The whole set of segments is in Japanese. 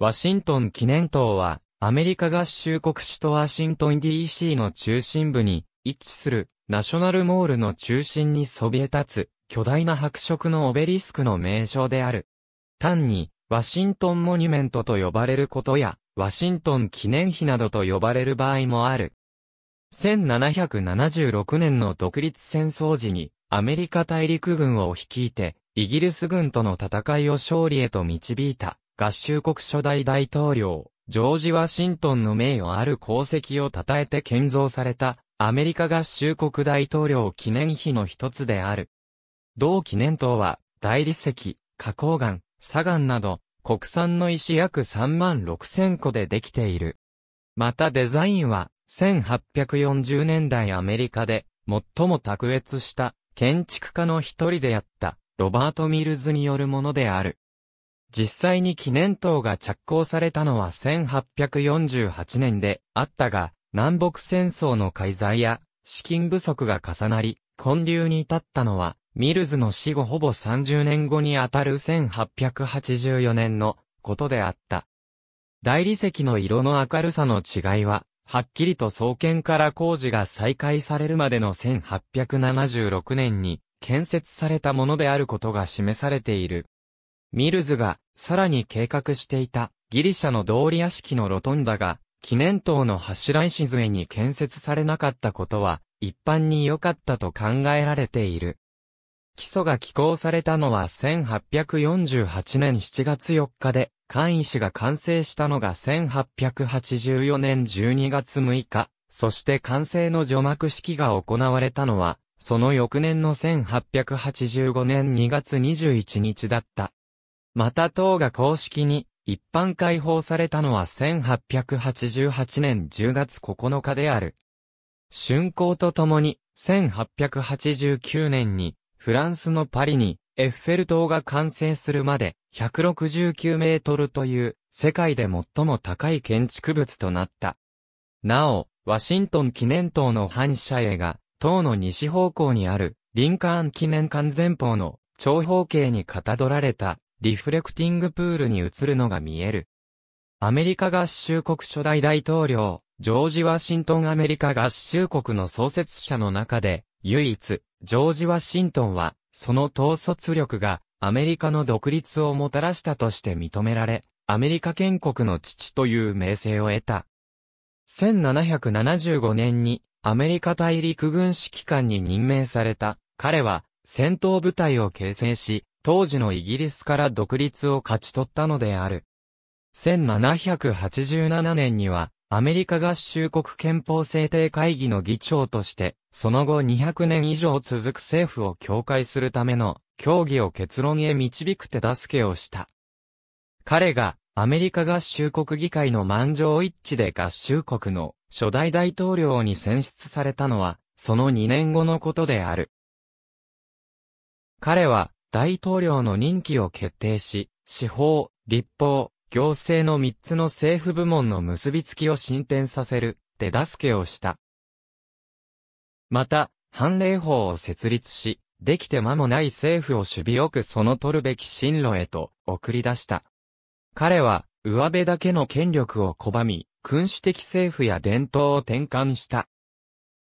ワシントン記念塔は、アメリカ合衆国首都ワシントン DC の中心部に位置するナショナルモールの中心にそびえ立つ巨大な白色のオベリスクの名称である。単にワシントンモニュメントと呼ばれることやワシントン記念碑などと呼ばれる場合もある。1776年の独立戦争時にアメリカ大陸軍を率いてイギリス軍との戦いを勝利へと導いた合衆国初代大統領、ジョージ・ワシントンの名誉ある功績を称えて建造された、アメリカ合衆国大統領記念碑の一つである。同記念塔は、大理石、花崗岩、砂岩など、国産の石約3万6千個でできている。またデザインは、1840年代アメリカで、最も卓越した、建築家の一人であった、ロバート・ミルズによるものである。実際に記念塔が着工されたのは1848年であったが、南北戦争の開催や資金不足が重なり、混流に至ったのは、ミルズの死後ほぼ30年後にあたる1884年のことであった。大理石の色の明るさの違いは、はっきりと創建から工事が再開されるまでの1876年に建設されたものであることが示されている。ミルズがさらに計画していたギリシャの道理屋敷のロトンダが記念塔の柱石杖に建設されなかったことは一般に良かったと考えられている。基礎が寄稿されたのは1848年7月4日で、簡易氏が完成したのが1884年12月6日、そして完成の除幕式が行われたのは、その翌年の1885年2月21日だった。また党が公式に一般解放されたのは1888年10月9日である。竣工とともに1889年にフランスのパリにエッフェル塔が完成するまで169メートルという世界で最も高い建築物となった。なお、ワシントン記念塔の反射絵が塔の西方向にあるリンカーン記念館前方の長方形にかたどられたリフレクティングプールに映るのが見える。アメリカ合衆国初代大統領、ジョージ・ワシントンアメリカ合衆国の創設者の中で、唯一、ジョージ・ワシントンは、その統率力が、アメリカの独立をもたらしたとして認められ、アメリカ建国の父という名声を得た。1775年に、アメリカ大陸軍指揮官に任命された、彼は、戦闘部隊を形成し、当時のイギリスから独立を勝ち取ったのである。1787年には、アメリカ合衆国憲法制定会議の議長として、その後200年以上続く政府を境界するための協議を結論へ導く手助けをした。彼がアメリカ合衆国議会の満場一致で合衆国の初代大統領に選出されたのは、その2年後のことである。彼は、大統領の任期を決定し、司法、立法、行政の3つの政府部門の結びつきを進展させる手助けをした。また、判例法を設立し、できて間もない政府を守備よくその取るべき進路へと送り出した。彼は、上辺だけの権力を拒み、君主的政府や伝統を転換した。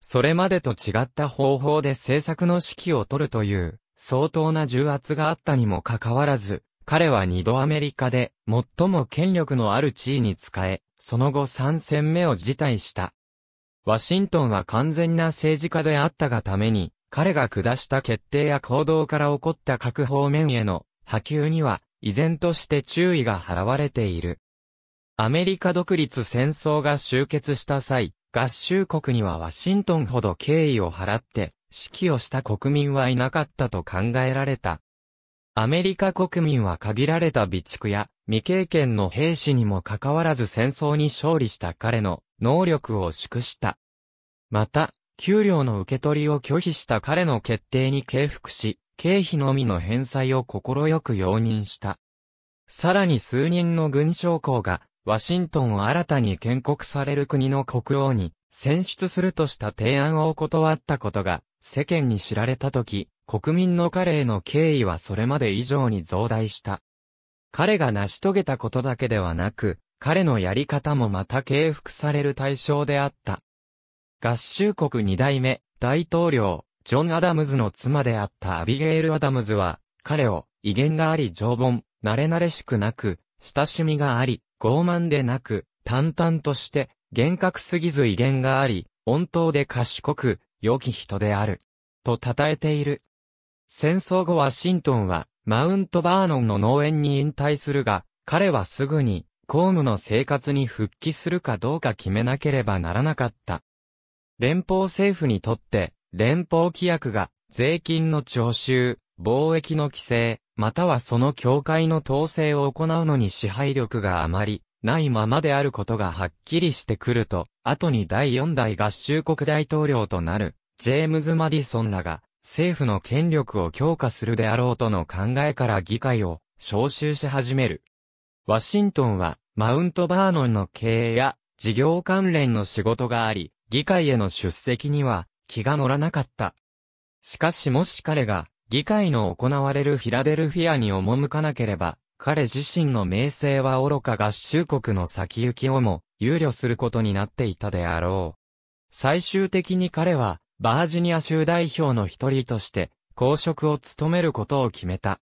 それまでと違った方法で政策の指揮を取るという、相当な重圧があったにもかかわらず、彼は二度アメリカで最も権力のある地位に仕え、その後三戦目を辞退した。ワシントンは完全な政治家であったがために、彼が下した決定や行動から起こった各方面への波及には、依然として注意が払われている。アメリカ独立戦争が終結した際、合衆国にはワシントンほど敬意を払って、指揮をした国民はいなかったと考えられた。アメリカ国民は限られた備蓄や未経験の兵士にもかかわらず戦争に勝利した彼の能力を祝した。また、給料の受け取りを拒否した彼の決定に敬服し、経費のみの返済を快く容認した。さらに数人の軍将校が、ワシントンを新たに建国される国の国王に選出するとした提案を断ったことが、世間に知られた時、国民の彼への敬意はそれまで以上に増大した。彼が成し遂げたことだけではなく、彼のやり方もまた敬服される対象であった。合衆国二代目、大統領、ジョン・アダムズの妻であったアビゲイル・アダムズは、彼を、威厳があり常盆、慣れ慣れしくなく、親しみがあり、傲慢でなく、淡々として、厳格すぎず威厳があり、温当で賢く、良き人である。と称えている。戦争後ワシントンは、マウントバーノンの農園に引退するが、彼はすぐに、公務の生活に復帰するかどうか決めなければならなかった。連邦政府にとって、連邦規約が、税金の徴収、貿易の規制、またはその境界の統制を行うのに支配力があまりないままであることがはっきりしてくると、後に第四代合衆国大統領となる、ジェームズ・マディソンらが、政府の権力を強化するであろうとの考えから議会を招集し始める。ワシントンは、マウントバーノンの経営や、事業関連の仕事があり、議会への出席には、気が乗らなかった。しかしもし彼が、議会の行われるフィラデルフィアに赴かなければ、彼自身の名声は愚か合衆国の先行きをも憂慮することになっていたであろう。最終的に彼は、バージニア州代表の一人として、公職を務めることを決めた。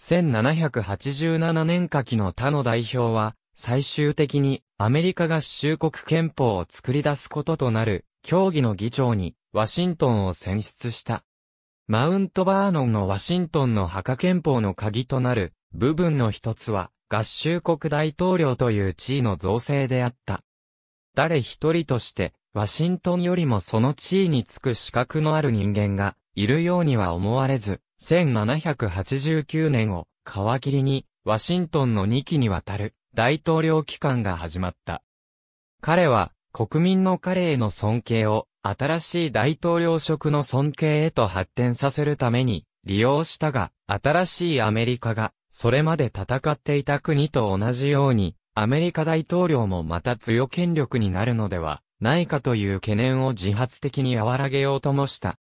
1787年夏季の他の代表は、最終的にアメリカ合衆国憲法を作り出すこととなる、協議の議長にワシントンを選出した。マウントバーノンのワシントンの墓憲法の鍵となる部分の一つは合衆国大統領という地位の造成であった。誰一人としてワシントンよりもその地位につく資格のある人間がいるようには思われず、1789年を皮切りにワシントンの2期にわたる大統領期間が始まった。彼は国民の彼への尊敬を新しい大統領職の尊敬へと発展させるために利用したが、新しいアメリカが、それまで戦っていた国と同じように、アメリカ大統領もまた強権力になるのではないかという懸念を自発的に和らげようともした。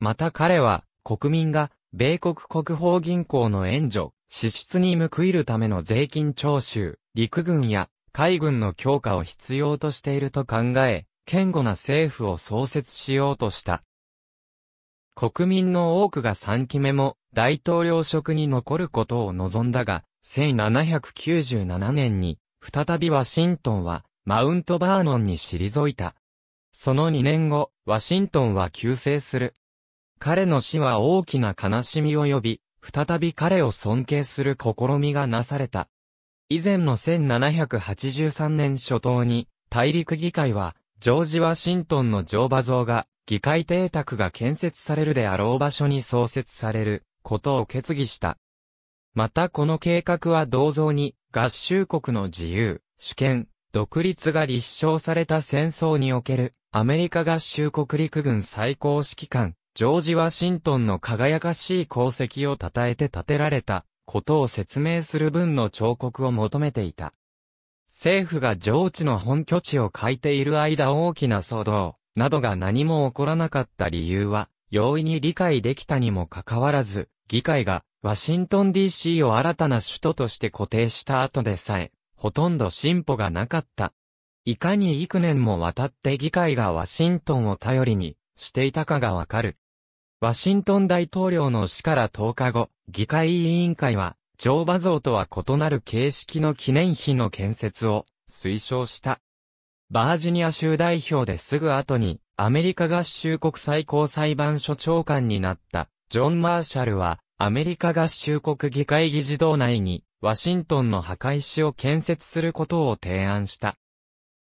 また彼は、国民が、米国国宝銀行の援助、支出に報いるための税金徴収、陸軍や海軍の強化を必要としていると考え、堅固な政府を創設しようとした。国民の多くが3期目も大統領職に残ることを望んだが、1797年に、再びワシントンは、マウントバーノンに退いた。その2年後、ワシントンは救世する。彼の死は大きな悲しみを呼び、再び彼を尊敬する試みがなされた。以前の1783年初頭に、大陸議会は、ジョージ・ワシントンの乗馬像が、議会邸宅が建設されるであろう場所に創設されることを決議した。またこの計画は銅像に合衆国の自由、主権、独立が立証された戦争におけるアメリカ合衆国陸軍最高指揮官、ジョージ・ワシントンの輝かしい功績を称えて建てられたことを説明する文の彫刻を求めていた。政府が上智の本拠地を欠いている間大きな騒動、などが何も起こらなかった理由は、容易に理解できたにもかかわらず、議会がワシントン DC を新たな首都として固定した後でさえ、ほとんど進歩がなかった。いかに幾年もわたって議会がワシントンを頼りにしていたかがわかる。ワシントン大統領の死から10日後、議会委員会は乗馬像とは異なる形式の記念碑の建設を推奨した。バージニア州代表ですぐ後に、アメリカ合衆国最高裁判所長官になった、ジョン・マーシャルは、アメリカ合衆国議会議事堂内に、ワシントンの墓石を建設することを提案した。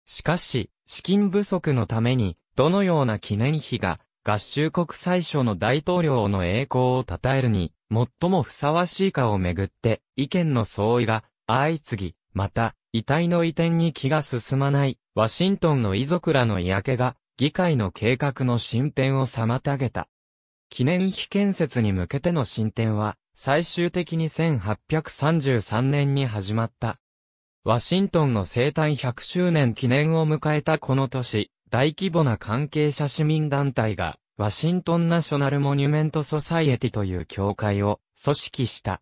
しかし、資金不足のために、どのような記念碑が、合衆国最初の大統領の栄光を称えるに、最もふさわしいかをめぐって意見の相違が相次ぎ、また遺体の移転に気が進まないワシントンの遺族らの嫌気が議会の計画の進展を妨げた。記念碑建設に向けての進展は最終的に1833年に始まった。ワシントンの生誕100周年記念を迎えたこの年、大規模な関係者市民団体がワシントンナショナルモニュメントソサイエティという協会を組織した。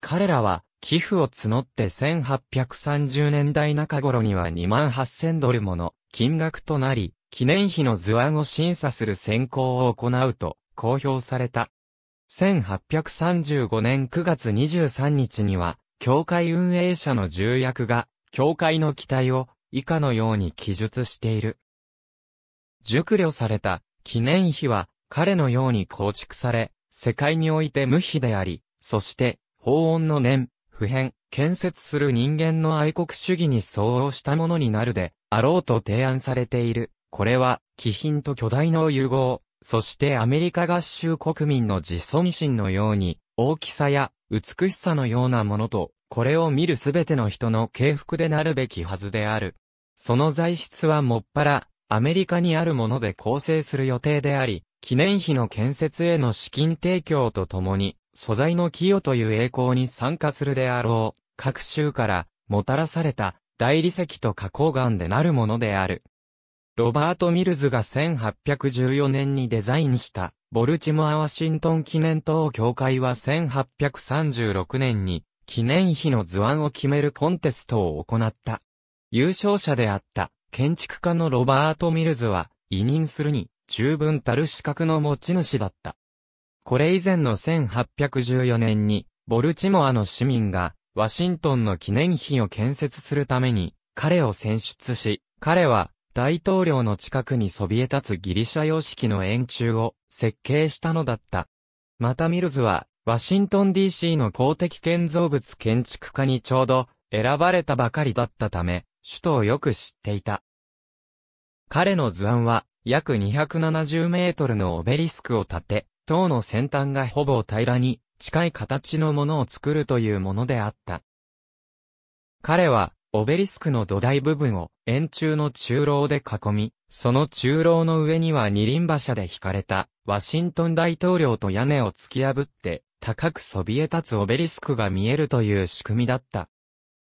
彼らは寄付を募って1830年代中頃には2万8000ドルもの金額となり、記念碑の図案を審査する選考を行うと公表された。1835年9月23日には、教会運営者の重役が、教会の期待を以下のように記述している。熟慮された記念碑は彼のように構築され、世界において無比であり、そして、法音の念、普遍、建設する人間の愛国主義に相応したものになるで、あろうと提案されている。これは、気品と巨大の融合、そしてアメリカ合衆国民の自尊心のように、大きさや美しさのようなものと、これを見るすべての人の敬服でなるべきはずである。その材質はもっぱら、アメリカにあるもので構成する予定であり、記念碑の建設への資金提供とともに、素材の寄与という栄光に参加するであろう、各州からもたらされた大理石と花崗岩でなるものである。ロバート・ミルズが1814年にデザインしたボルチモア・ワシントン記念塔協会は1836年に記念碑の図案を決めるコンテストを行った。優勝者であった建築家のロバート・ミルズは、委任するに、十分たる資格の持ち主だった。これ以前の1814年に、ボルチモアの市民が、ワシントンの記念碑を建設するために、彼を選出し、彼は、大統領の近くにそびえ立つギリシャ様式の円柱を設計したのだった。またミルズは、ワシントン DC の公的建造物建築家にちょうど選ばれたばかりだったため、首都をよく知っていた。彼の図案は、約270メートルのオベリスクを建て、塔の先端がほぼ平らに近い形のものを作るというものであった。彼は、オベリスクの土台部分を円柱の中楼で囲み、その中楼の上には二輪馬車で引かれたワシントン大統領と屋根を突き破って高くそびえ立つオベリスクが見えるという仕組みだった。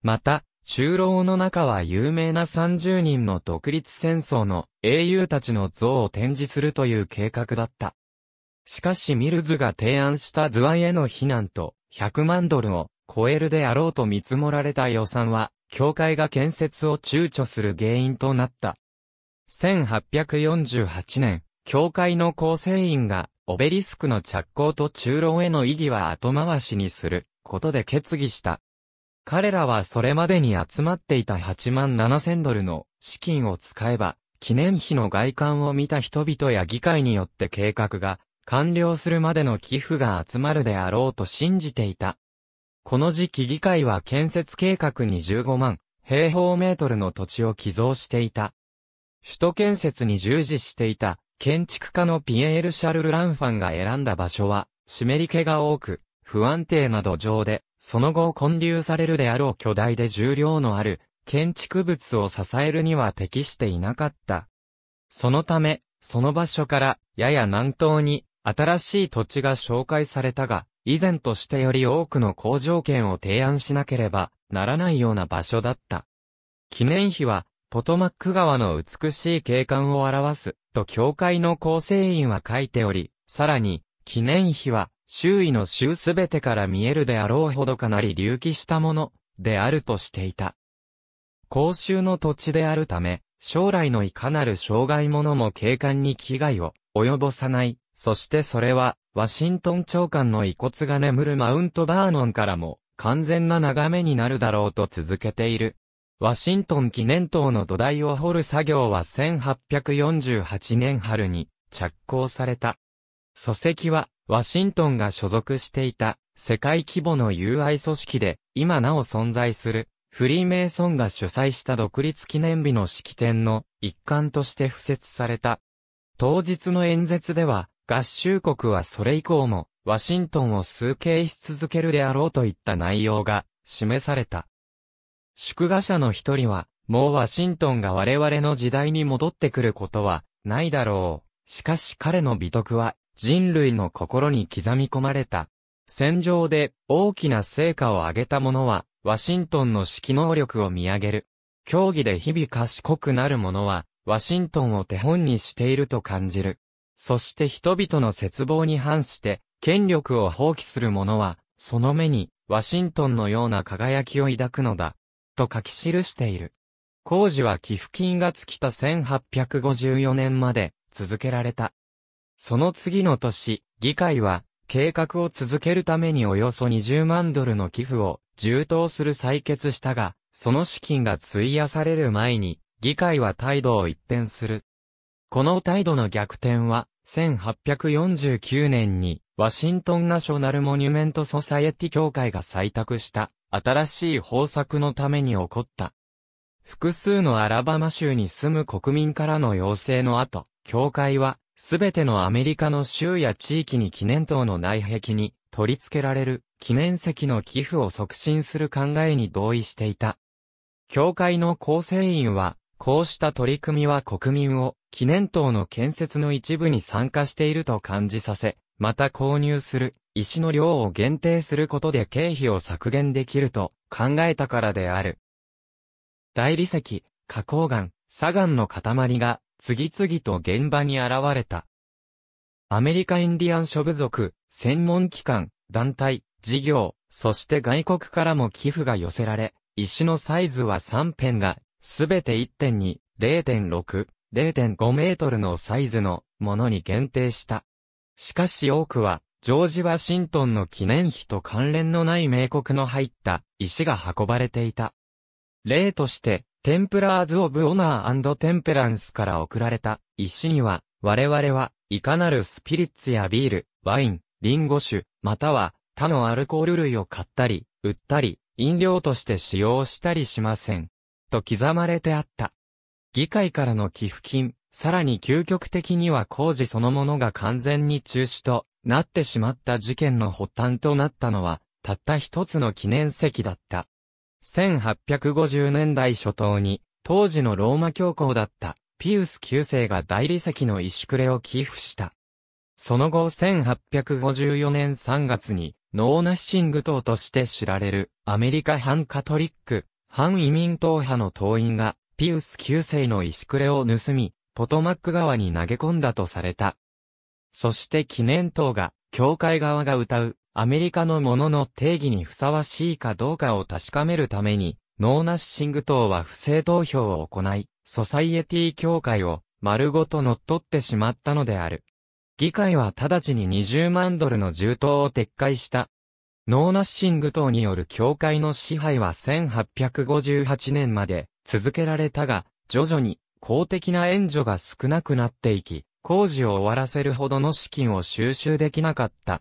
また、中老の中は有名な30人の独立戦争の英雄たちの像を展示するという計画だった。しかしミルズが提案した図案への非難と、100万ドルを超えるであろうと見積もられた予算は、教会が建設を躊躇する原因となった。1848年、教会の構成員が、オベリスクの着工と中老への意義は後回しにすることで決議した。彼らはそれまでに集まっていた8万7千ドルの資金を使えば、記念碑の外観を見た人々や議会によって計画が完了するまでの寄付が集まるであろうと信じていた。この時期議会は建設計画に15万平方メートルの土地を寄贈していた。首都建設に従事していた建築家のピエール・シャルル・ランファンが選んだ場所は湿り気が多く不安定な土壌でその後建立されるであろう巨大で重量のある建築物を支えるには適していなかった。そのため、その場所からやや南東に新しい土地が紹介されたが、以前としてより多くの好条件を提案しなければならないような場所だった。記念碑は、ポトマック川の美しい景観を表す、と教会の構成員は書いており、さらに、記念碑は、周囲の州すべてから見えるであろうほどかなり隆起したもの、であるとしていた。公衆の土地であるため、将来のいかなる障害者も警官に危害を及ぼさない。そしてそれは、ワシントン長官の遺骨が眠るマウントバーノンからも、完全な眺めになるだろうと続けている。ワシントン記念塔の土台を掘る作業は1848年春に着工された。礎石は、ワシントンが所属していた、世界規模の友愛組織で、今なお存在する、フリーメイソンが主催した独立記念日の式典の一環として付設された。当日の演説では、合衆国はそれ以降も、ワシントンを崇敬し続けるであろうといった内容が示された。祝賀者の一人は、もうワシントンが我々の時代に戻ってくることはないだろう。しかし彼の美徳は人類の心に刻み込まれた。戦場で大きな成果を上げた者は、ワシントンの指揮能力を見上げる。競技で日々賢くなる者は、ワシントンを手本にしていると感じる。そして人々の絶望に反して、権力を放棄する者は、その目に、ワシントンのような輝きを抱くのだ。と書き記している。工事は寄付金が尽きた1854年まで続けられた。その次の年、議会は、計画を続けるためにおよそ20万ドルの寄付を充当する採決したが、その資金が費やされる前に、議会は態度を一変する。この態度の逆転は、1849年に、ワシントンナショナルモニュメントソサエティ協会が採択した、新しい方策のために起こった。複数のアラバマ州に住む国民からの要請の後、協会は、すべてのアメリカの州や地域に記念塔の内壁に取り付けられる記念石の寄付を促進する考えに同意していた。教会の構成員は、こうした取り組みは国民を記念塔の建設の一部に参加していると感じさせ、また購入する石の量を限定することで経費を削減できると考えたからである。大理石、花崗岩、砂岩の塊が次々と現場に現れた。アメリカインディアン諸部族、専門機関、団体、事業、そして外国からも寄付が寄せられ、石のサイズは3辺が、すべて1.2、0.6、0.5メートルのサイズのものに限定した。しかし多くは、ジョージ・ワシントンの記念碑と関連のない名国の入った石が運ばれていた。例として、テンプラーズ・オブ・オナーテンペランスから送られた石には、我々は、いかなるスピリッツやビール、ワイン、リンゴ酒、または他のアルコール類を買ったり、売ったり、飲料として使用したりしません。と刻まれてあった。議会からの寄付金、さらに究極的には工事そのものが完全に中止となってしまった事件の発端となったのは、たった一つの記念石だった。1850年代初頭に、当時のローマ教皇だったピウス9世が大理石の石くれを寄付した。その後1854年3月に、ノーナッシング党として知られるアメリカ反カトリック、反移民党派の党員が、ピウス9世の石くれを盗み、ポトマック川に投げ込んだとされた。そして記念党が、教会側が歌う、アメリカのものの定義にふさわしいかどうかを確かめるために、ノーナッシング党は不正投票を行い、ソサイエティ協会を丸ごと乗っ取ってしまったのである。議会は直ちに20万ドルの重党を撤回した。ノーナッシング党による協会の支配は1858年まで続けられたが、徐々に公的な援助が少なくなっていき、工事を終わらせるほどの資金を収集できなかった。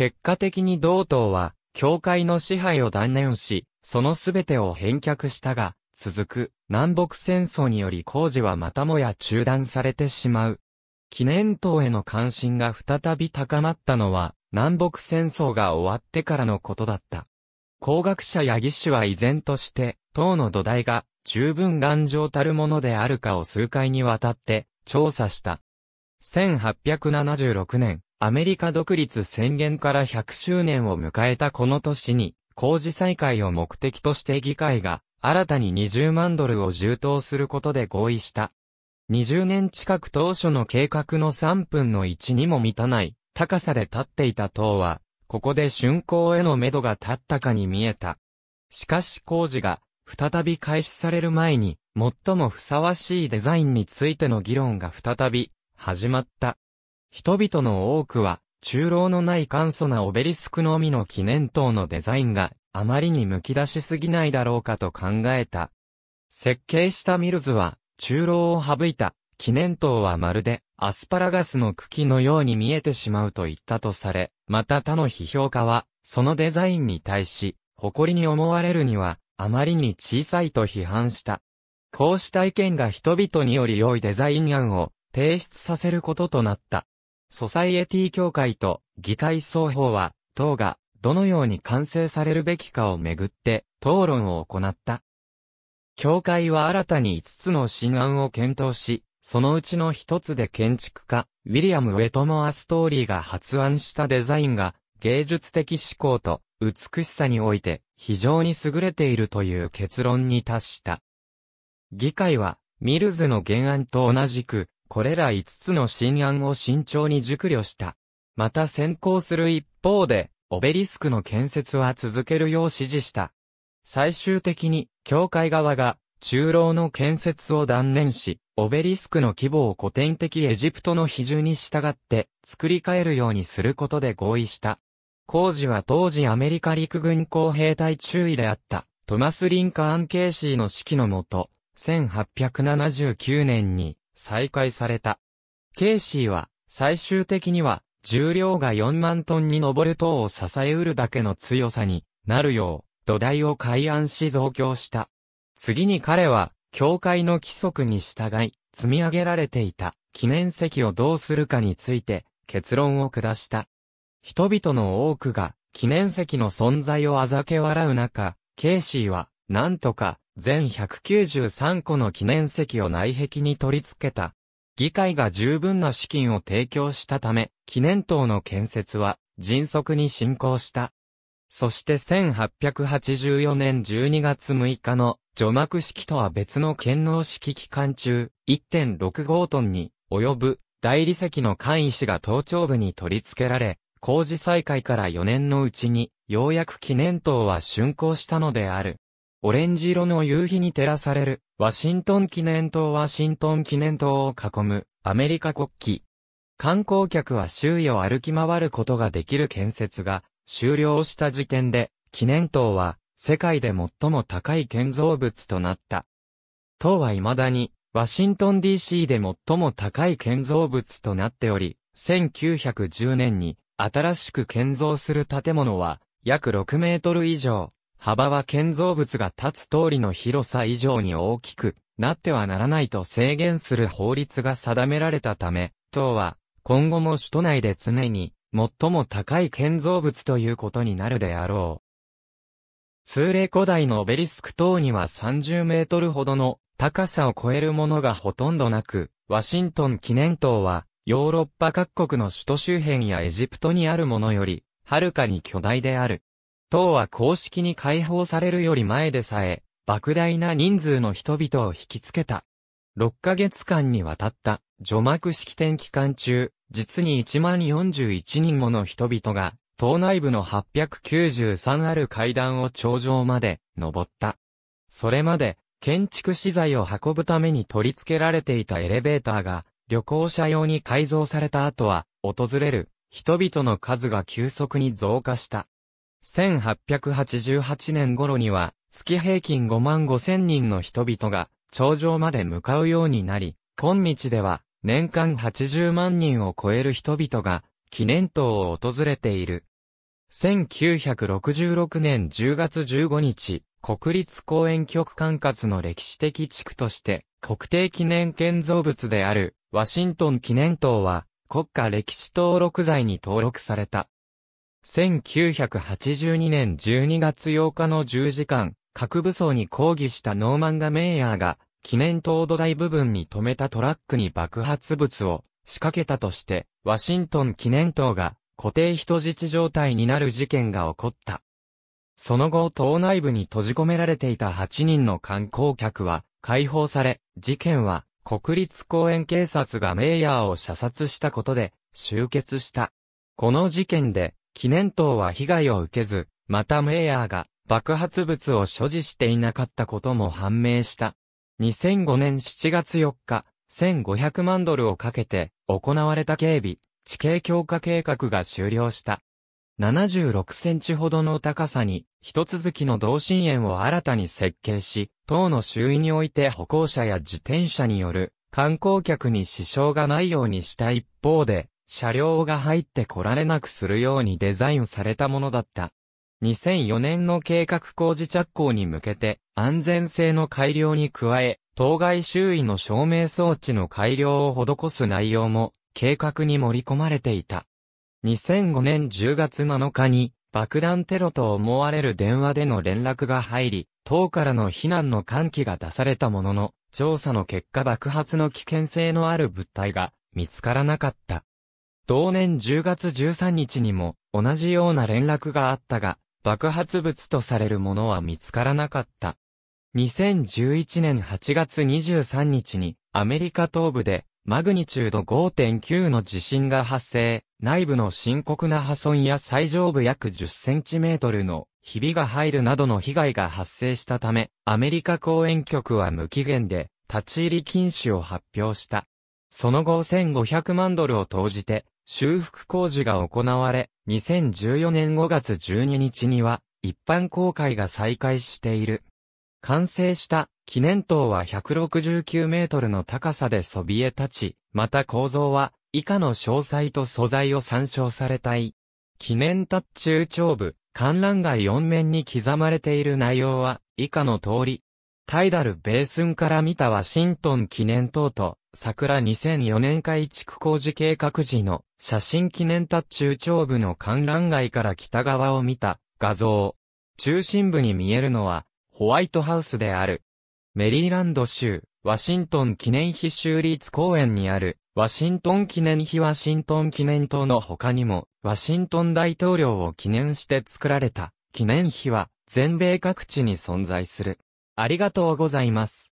結果的に同党は、教会の支配を断念し、そのすべてを返却したが、続く南北戦争により工事はまたもや中断されてしまう。記念塔への関心が再び高まったのは、南北戦争が終わってからのことだった。工学者や技師は依然として、塔の土台が十分頑丈たるものであるかを数回にわたって調査した。1876年、アメリカ独立宣言から100周年を迎えたこの年に、工事再開を目的として議会が、新たに20万ドルを充当することで合意した。20年近く当初の計画の3分の1にも満たない、高さで立っていた塔は、ここで竣工への目処が立ったかに見えた。しかし工事が、再び開始される前に、最もふさわしいデザインについての議論が再び、始まった。人々の多くは、中老のない簡素なオベリスクのみの記念塔のデザインがあまりに剥き出しすぎないだろうかと考えた。設計したミルズは、中老を省いた、記念塔はまるでアスパラガスの茎のように見えてしまうと言ったとされ、また他の批評家は、そのデザインに対し、誇りに思われるには、あまりに小さいと批判した。こうした意見が人々により良いデザイン案を提出させることとなった。ソサイエティ協会と議会双方は、党がどのように完成されるべきかをめぐって討論を行った。協会は新たに5つの新案を検討し、そのうちの1つで建築家、ウィリアム・ウェトモア・ストーリーが発案したデザインが、芸術的思考と美しさにおいて非常に優れているという結論に達した。議会は、ミルズの原案と同じく、これら5つの新案を慎重に熟慮した。また先行する一方で、オベリスクの建設は続けるよう指示した。最終的に、教会側が、中老の建設を断念し、オベリスクの規模を古典的エジプトの比重に従って、作り変えるようにすることで合意した。工事は当時アメリカ陸軍工兵隊中尉であった、トマス・リンカーン・ケーシーの指揮のもと、1879年に再開された。ケイシーは、最終的には、重量が4万トンに上る塔を支えうるだけの強さになるよう、土台を改案し増強した。次に彼は、教会の規則に従い、積み上げられていた記念石をどうするかについて結論を下した。人々の多くが記念石の存在をあざけ笑う中、ケイシーは、なんとか全193個の記念石を内壁に取り付けた。議会が十分な資金を提供したため、記念塔の建設は迅速に進行した。そして1884年12月6日の除幕式とは別の剣能式期間中、1.65トンに及ぶ大理石の簡易紙が頭頂部に取り付けられ、工事再開から4年のうちに、ようやく記念塔は竣工したのである。オレンジ色の夕日に照らされる、ワシントン記念塔ワシントン記念塔を囲む、アメリカ国旗。観光客は周囲を歩き回ることができる建設が、終了した時点で、記念塔は、世界で最も高い建造物となった。塔は未だに、ワシントン DC で最も高い建造物となっており、1910年に、新しく建造する建物は、約6メートル以上、幅は建造物が立つ通りの広さ以上に大きくなってはならないと制限する法律が定められたため、塔は今後も首都内で常に最も高い建造物ということになるであろう。通例古代のオベリスク等には30メートルほどの高さを超えるものがほとんどなく、ワシントン記念塔はヨーロッパ各国の首都周辺やエジプトにあるものより、はるかに巨大である。党は公式に解放されるより前でさえ、莫大な人数の人々を引きつけた。6ヶ月間にわたった除幕式典期間中、実に1万41人もの人々が、党内部の893ある階段を頂上まで登った。それまで、建築資材を運ぶために取り付けられていたエレベーターが、旅行者用に改造された後は、訪れる人々の数が急速に増加した。1888年頃には、月平均5万5千人の人々が、頂上まで向かうようになり、今日では、年間80万人を超える人々が、記念塔を訪れている。1966年10月15日、国立公園局管轄の歴史的地区として、国定記念建造物である、ワシントン記念塔は、国家歴史登録財に登録された。1982年12月8日の10時間、核武装に抗議したノーマンガメイヤーが、記念塔土台部分に止めたトラックに爆発物を仕掛けたとして、ワシントン記念塔が固定人質状態になる事件が起こった。その後、島内部に閉じ込められていた8人の観光客は解放され、事件は国立公園警察がメイヤーを射殺したことで終結した。この事件で記念塔は被害を受けず、またメイヤーが爆発物を所持していなかったことも判明した。2005年7月4日、1500万ドルをかけて行われた警備、地形強化計画が終了した。76センチほどの高さに、一続きの同心円を新たに設計し、塔の周囲において歩行者や自転車による観光客に支障がないようにした一方で、車両が入ってこられなくするようにデザインされたものだった。2004年の計画工事着工に向けて安全性の改良に加え、当該周囲の照明装置の改良を施す内容も計画に盛り込まれていた。2005年10月7日に爆弾テロと思われる電話での連絡が入り、党からの非難の喚起が出されたものの、調査の結果爆発の危険性のある物体が見つからなかった。同年10月13日にも同じような連絡があったが、爆発物とされるものは見つからなかった。2011年8月23日にアメリカ東部でマグニチュード5.9の地震が発生、内部の深刻な破損や最上部約10センチメートルのひびが入るなどの被害が発生したため、アメリカ公園局は無期限で立ち入り禁止を発表した。その後1500万ドルを投じて、修復工事が行われ、2014年5月12日には、一般公開が再開している。完成した記念塔は169メートルの高さでそびえ立ち、また構造は以下の詳細と素材を参照されたい。記念塔中長部、観覧街4面に刻まれている内容は以下の通り、タイダルベースンから見たワシントン記念塔と、桜2004年改築工事計画時の写真記念塔中長部の観覧街から北側を見た画像。中心部に見えるのは、ホワイトハウスである。メリーランド州、ワシントン記念碑州立公園にある、ワシントン記念碑ワシントン記念塔の他にも、ワシントン大統領を記念して作られた記念碑は、全米各地に存在する。ありがとうございます。